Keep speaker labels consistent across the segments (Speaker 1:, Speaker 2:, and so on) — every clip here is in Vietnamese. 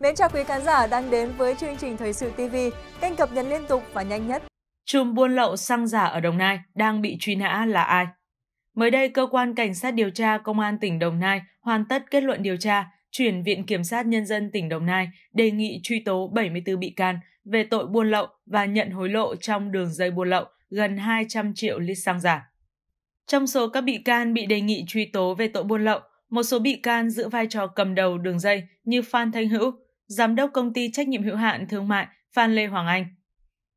Speaker 1: Mến chào quý khán giả đang đến với chương trình Thời sự TV, kênh cập nhật liên tục và nhanh
Speaker 2: nhất. Chùm buôn lậu xăng giả ở Đồng Nai đang bị truy nã là ai? Mới đây, Cơ quan Cảnh sát điều tra Công an tỉnh Đồng Nai hoàn tất kết luận điều tra, chuyển Viện Kiểm sát Nhân dân tỉnh Đồng Nai đề nghị truy tố 74 bị can về tội buôn lậu và nhận hối lộ trong đường dây buôn lậu gần 200 triệu lít xăng giả. Trong số các bị can bị đề nghị truy tố về tội buôn lậu, một số bị can giữ vai trò cầm đầu đường dây như Phan Thanh Hữu, Giám đốc công ty trách nhiệm hữu hạn thương mại Phan Lê Hoàng Anh.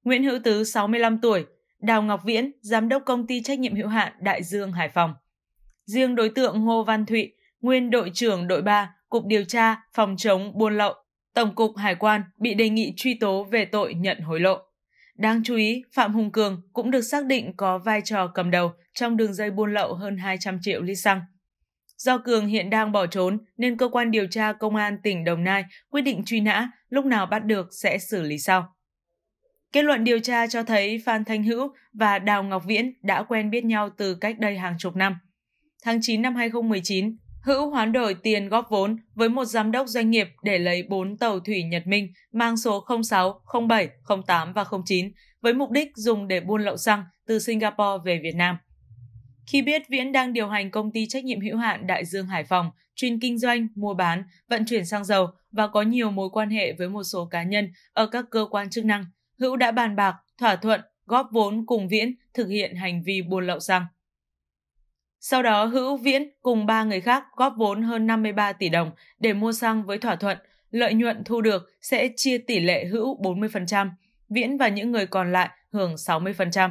Speaker 2: Nguyễn Hữu Tứ, 65 tuổi, Đào Ngọc Viễn, giám đốc công ty trách nhiệm hữu hạn Đại Dương Hải Phòng. Riêng đối tượng Ngô Văn Thụy, nguyên đội trưởng đội 3, Cục điều tra phòng chống buôn lậu, Tổng cục Hải quan bị đề nghị truy tố về tội nhận hối lộ. Đáng chú ý, Phạm Hùng Cường cũng được xác định có vai trò cầm đầu trong đường dây buôn lậu hơn 200 triệu lít xăng. Do Cường hiện đang bỏ trốn nên cơ quan điều tra công an tỉnh Đồng Nai quyết định truy nã, lúc nào bắt được sẽ xử lý sau. Kết luận điều tra cho thấy Phan Thanh Hữu và Đào Ngọc Viễn đã quen biết nhau từ cách đây hàng chục năm. Tháng 9 năm 2019, Hữu hoán đổi tiền góp vốn với một giám đốc doanh nghiệp để lấy 4 tàu thủy Nhật Minh mang số 06, 07, 08 và 09 với mục đích dùng để buôn lậu xăng từ Singapore về Việt Nam. Khi biết Viễn đang điều hành công ty trách nhiệm hữu hạn Đại Dương Hải Phòng, chuyên kinh doanh, mua bán, vận chuyển xăng dầu và có nhiều mối quan hệ với một số cá nhân ở các cơ quan chức năng, Hữu đã bàn bạc, thỏa thuận, góp vốn cùng Viễn thực hiện hành vi buôn lậu xăng. Sau đó Hữu Viễn cùng ba người khác góp vốn hơn 53 tỷ đồng để mua xăng với thỏa thuận, lợi nhuận thu được sẽ chia tỷ lệ Hữu 40%, Viễn và những người còn lại hưởng 60%.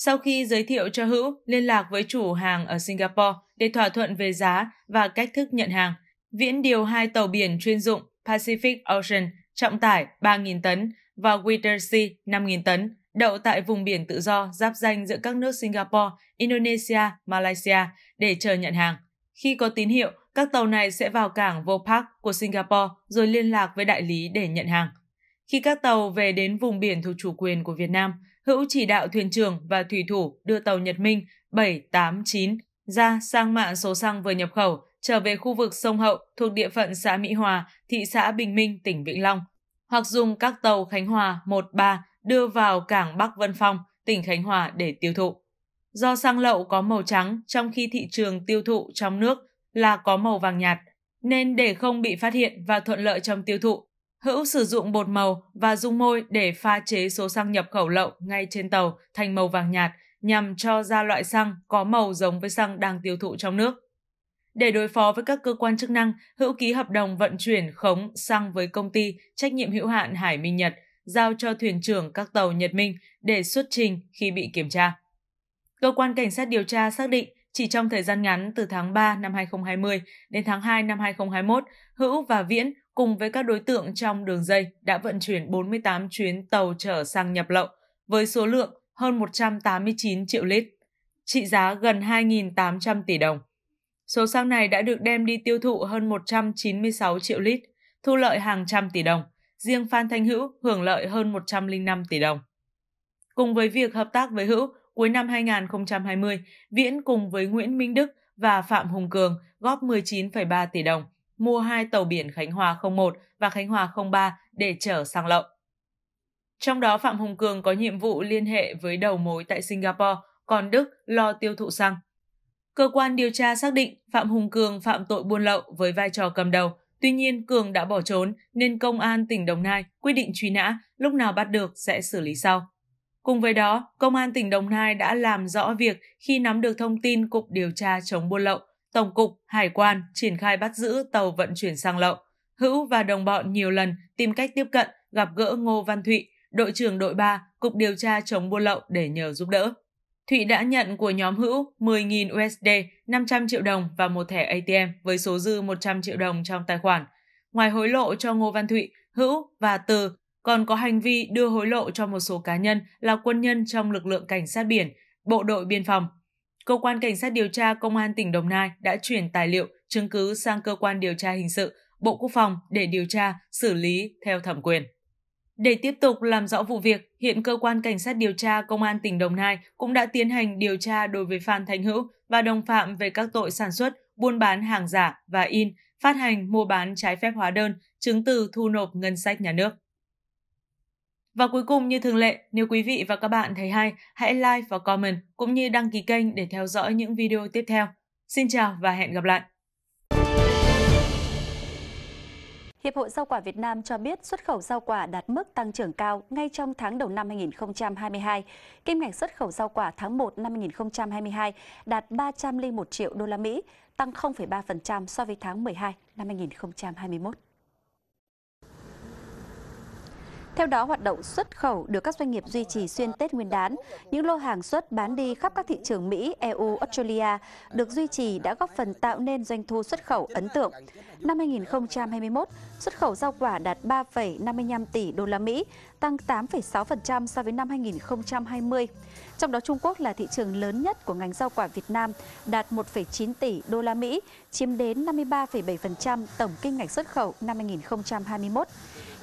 Speaker 2: Sau khi giới thiệu cho Hữu liên lạc với chủ hàng ở Singapore để thỏa thuận về giá và cách thức nhận hàng, Viễn điều hai tàu biển chuyên dụng Pacific Ocean trọng tải 3.000 tấn và Witter Sea 5.000 tấn đậu tại vùng biển tự do giáp danh giữa các nước Singapore, Indonesia, Malaysia để chờ nhận hàng. Khi có tín hiệu, các tàu này sẽ vào cảng Vopak của Singapore rồi liên lạc với đại lý để nhận hàng. Khi các tàu về đến vùng biển thuộc chủ quyền của Việt Nam, Hữu chỉ đạo thuyền trưởng và thủy thủ đưa tàu Nhật Minh 789 ra sang mạng số xăng vừa nhập khẩu trở về khu vực sông Hậu thuộc địa phận xã Mỹ Hòa, thị xã Bình Minh, tỉnh Vĩnh Long, hoặc dùng các tàu Khánh Hòa 13 đưa vào cảng Bắc Vân Phong, tỉnh Khánh Hòa để tiêu thụ. Do xăng lậu có màu trắng trong khi thị trường tiêu thụ trong nước là có màu vàng nhạt, nên để không bị phát hiện và thuận lợi trong tiêu thụ, Hữu sử dụng bột màu và dung môi để pha chế số xăng nhập khẩu lậu ngay trên tàu thành màu vàng nhạt nhằm cho ra loại xăng có màu giống với xăng đang tiêu thụ trong nước. Để đối phó với các cơ quan chức năng, Hữu ký hợp đồng vận chuyển khống xăng với công ty trách nhiệm hữu hạn Hải Minh Nhật, giao cho thuyền trưởng các tàu Nhật Minh để xuất trình khi bị kiểm tra. Cơ quan cảnh sát điều tra xác định chỉ trong thời gian ngắn từ tháng 3 năm 2020 đến tháng 2 năm 2021, Hữu và Viễn cùng với các đối tượng trong đường dây đã vận chuyển 48 chuyến tàu chở xăng nhập lậu với số lượng hơn 189 triệu lít, trị giá gần 2.800 tỷ đồng. Số xăng này đã được đem đi tiêu thụ hơn 196 triệu lít, thu lợi hàng trăm tỷ đồng. Riêng Phan Thanh Hữu hưởng lợi hơn 105 tỷ đồng. Cùng với việc hợp tác với Hữu, cuối năm 2020, Viễn cùng với Nguyễn Minh Đức và Phạm Hùng Cường góp 19,3 tỷ đồng – mua hai tàu biển Khánh Hòa 01 và Khánh Hòa 03 để chở sang lậu. Trong đó Phạm Hùng Cường có nhiệm vụ liên hệ với đầu mối tại Singapore, còn Đức lo tiêu thụ xăng. Cơ quan điều tra xác định Phạm Hùng Cường phạm tội buôn lậu với vai trò cầm đầu, tuy nhiên Cường đã bỏ trốn nên công an tỉnh Đồng Nai quyết định truy nã, lúc nào bắt được sẽ xử lý sau. Cùng với đó, công an tỉnh Đồng Nai đã làm rõ việc khi nắm được thông tin Cục Điều tra chống buôn lậu Tổng cục, Hải quan triển khai bắt giữ tàu vận chuyển xăng lậu. Hữu và đồng bọn nhiều lần tìm cách tiếp cận, gặp gỡ Ngô Văn Thụy, đội trưởng đội 3, Cục điều tra chống buôn lậu để nhờ giúp đỡ. Thụy đã nhận của nhóm Hữu 10.000 USD, 500 triệu đồng và một thẻ ATM với số dư 100 triệu đồng trong tài khoản. Ngoài hối lộ cho Ngô Văn Thụy, Hữu và Từ còn có hành vi đưa hối lộ cho một số cá nhân là quân nhân trong lực lượng cảnh sát biển, bộ đội biên phòng, cơ quan cảnh sát điều tra công an tỉnh Đồng Nai đã chuyển tài liệu, chứng cứ sang cơ quan điều tra hình sự, Bộ Quốc phòng để điều tra, xử lý theo thẩm quyền. Để tiếp tục làm rõ vụ việc, hiện cơ quan cảnh sát điều tra công an tỉnh Đồng Nai cũng đã tiến hành điều tra đối với Phan Thành Hữu và đồng phạm về các tội sản xuất, buôn bán hàng giả và in, phát hành mua bán trái phép hóa đơn, chứng từ thu nộp ngân sách nhà nước. Và cuối cùng như thường lệ, nếu quý vị và các bạn thấy hay, hãy like và comment cũng như đăng ký kênh để theo dõi những video tiếp theo. Xin chào và hẹn gặp lại! Hiệp hội
Speaker 3: Rau quả Việt Nam cho biết xuất khẩu rau quả đạt mức tăng trưởng cao ngay trong tháng đầu năm 2022. Kim ngạch xuất khẩu rau quả tháng 1 năm 2022 đạt 301 triệu đô la Mỹ, tăng 0,3% so với tháng 12 năm 2021. Theo đó, hoạt động xuất khẩu được các doanh nghiệp duy trì xuyên Tết Nguyên đán. Những lô hàng xuất bán đi khắp các thị trường Mỹ, EU, Australia được duy trì đã góp phần tạo nên doanh thu xuất khẩu ấn tượng. Năm 2021, xuất khẩu rau quả đạt 3,55 tỷ đô la Mỹ, tăng 8,6% so với năm 2020. Trong đó Trung Quốc là thị trường lớn nhất của ngành rau quả Việt Nam, đạt 1,9 tỷ đô la Mỹ, chiếm đến 53,7% tổng kinh ngạch xuất khẩu năm 2021.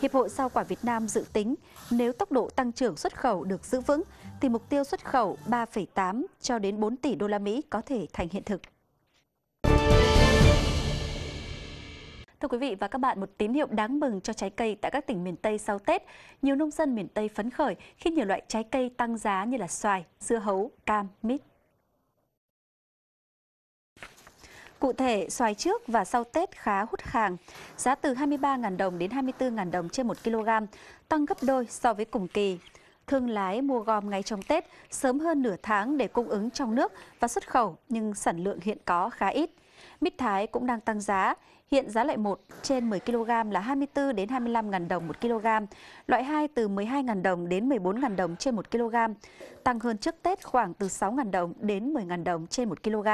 Speaker 3: Hiệp hội Rau quả Việt Nam dự tính nếu tốc độ tăng trưởng xuất khẩu được giữ vững thì mục tiêu xuất khẩu 3,8 cho đến 4 tỷ đô la Mỹ có thể thành hiện thực. Thưa quý vị và các bạn, một tín hiệu đáng mừng cho trái cây tại các tỉnh miền Tây sau Tết. Nhiều nông dân miền Tây phấn khởi khi nhiều loại trái cây tăng giá như là xoài, dưa hấu, cam, mít, Cụ thể, xoài trước và sau Tết khá hút hàng, giá từ 23.000 đồng đến 24.000 đồng trên 1 kg, tăng gấp đôi so với cùng kỳ. Thương lái mua gom ngay trong Tết, sớm hơn nửa tháng để cung ứng trong nước và xuất khẩu, nhưng sản lượng hiện có khá ít. Mít Thái cũng đang tăng giá, hiện giá loại 1 trên 10 kg là 24 đến 25.000 đồng 1 kg, loại 2 từ 12.000 đồng đến 14.000 đồng trên 1 kg, tăng hơn trước Tết khoảng từ 6.000 đồng đến 10.000 đồng trên 1 kg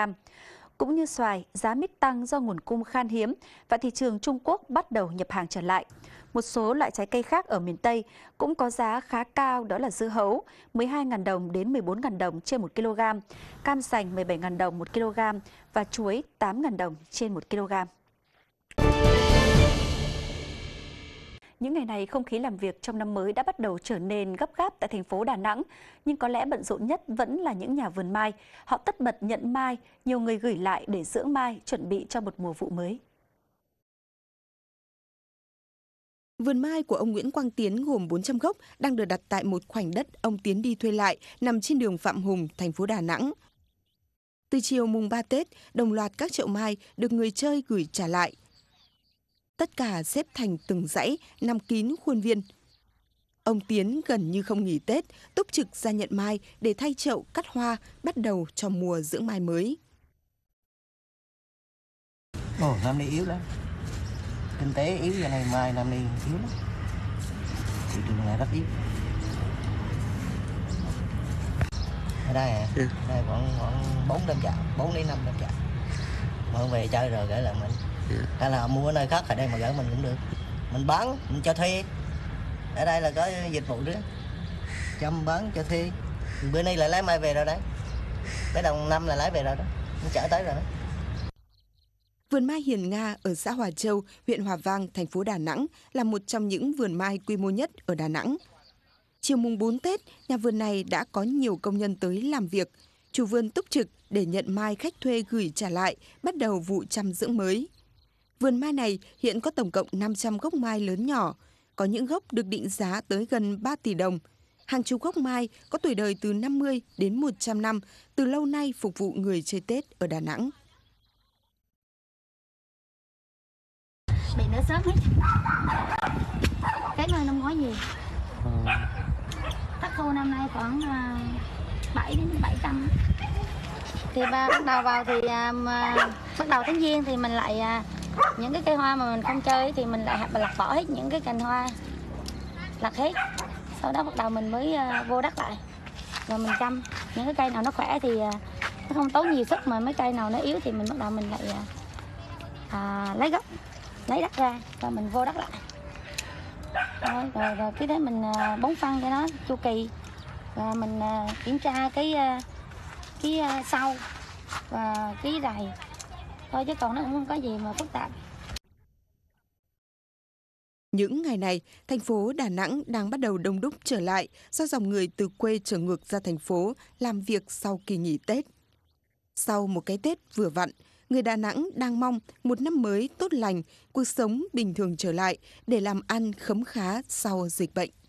Speaker 3: cũng như xoài, giá mít tăng do nguồn cung khan hiếm và thị trường Trung Quốc bắt đầu nhập hàng trở lại. Một số loại trái cây khác ở miền Tây cũng có giá khá cao đó là dưa hấu 12.000 đồng đến 14.000 đồng trên 1 kg, cam sành 17.000 đồng 1 kg và chuối 8.000 đồng trên 1 kg. Những ngày này, không khí làm việc trong năm mới đã bắt đầu trở nên gấp gáp tại thành phố Đà Nẵng. Nhưng có lẽ bận rộn nhất vẫn là những nhà vườn mai. Họ tất bật nhận mai, nhiều người gửi lại
Speaker 1: để dưỡng mai, chuẩn bị cho một mùa vụ mới. Vườn mai của ông Nguyễn Quang Tiến gồm 400 gốc đang được đặt tại một khoảnh đất ông Tiến đi thuê lại nằm trên đường Phạm Hùng, thành phố Đà Nẵng. Từ chiều mùng 3 Tết, đồng loạt các chậu mai được người chơi gửi trả lại – tất cả xếp thành từng dãy, nằm kín khuôn viên. Ông Tiến gần như không nghỉ Tết, túc trực ra nhận mai để thay chậu cắt hoa bắt đầu cho mùa dưỡng mai mới. Ồ, năm nay yếu lắm. Kinh tế yếu giờ này mai năm nay yếu lắm. Thị trường này rất yếu. Ở đây à, ừ. đây khoảng, khoảng 4 đơn chạm, 4 đến 5 đơn chạm. Mọi về chơi rồi gửi lại mình hay là họ mua ở nơi khác ở đây mà gửi mình cũng được mình bán mình cho thuê ở đây là có dịch vụ đó chăm bán cho thuê bữa nay lại lái mai về rồi đấy tới đồng năm là lái về rồi đó nó chở tới rồi đó Vườn mai Hiền Nga ở xã Hòa Châu, huyện Hòa Vang, thành phố Đà Nẵng là một trong những vườn mai quy mô nhất ở Đà Nẵng. Chiều mùng 4 Tết, nhà vườn này đã có nhiều công nhân tới làm việc. Chủ vườn túc trực để nhận mai khách thuê gửi trả lại, bắt đầu vụ chăm dưỡng mới. Vườn mai này hiện có tổng cộng 500 gốc mai lớn nhỏ, có những gốc được định giá tới gần 3 tỷ đồng. Hàng chục gốc mai có tuổi đời từ 50 đến 100 năm, từ lâu nay phục vụ người chơi Tết ở Đà Nẵng.
Speaker 3: Bị nữa sớm hết. Cái này năm ngoái gì? Ờ. Tắc khô năm nay khoảng 7 ờ, đến 700 thì ba bắt đầu vào thì ờ, bắt đầu tháng giêng thì mình lại những cái cây hoa mà mình không chơi thì mình lại lặt bỏ hết những cái cành hoa lặt hết sau đó bắt đầu mình mới ờ, vô đất lại rồi mình chăm những cái cây nào nó khỏe thì ờ, nó không tốn nhiều sức mà mấy cây nào nó yếu thì mình bắt đầu mình lại ờ, à, lấy gốc lấy đất ra rồi mình vô đất lại rồi, rồi, rồi cái đấy mình bón phân cho nó chu kỳ và mình kiểm tra cái cái sau và cái rầy thôi chứ còn nó cũng không có gì mà phức tạp
Speaker 1: những ngày này, thành phố Đà Nẵng đang bắt đầu đông đúc trở lại do dòng người từ quê trở ngược ra thành phố làm việc sau kỳ nghỉ Tết. Sau một cái Tết vừa vặn, người Đà Nẵng đang mong một năm mới tốt lành, cuộc sống bình thường trở lại để làm ăn khấm khá sau dịch bệnh.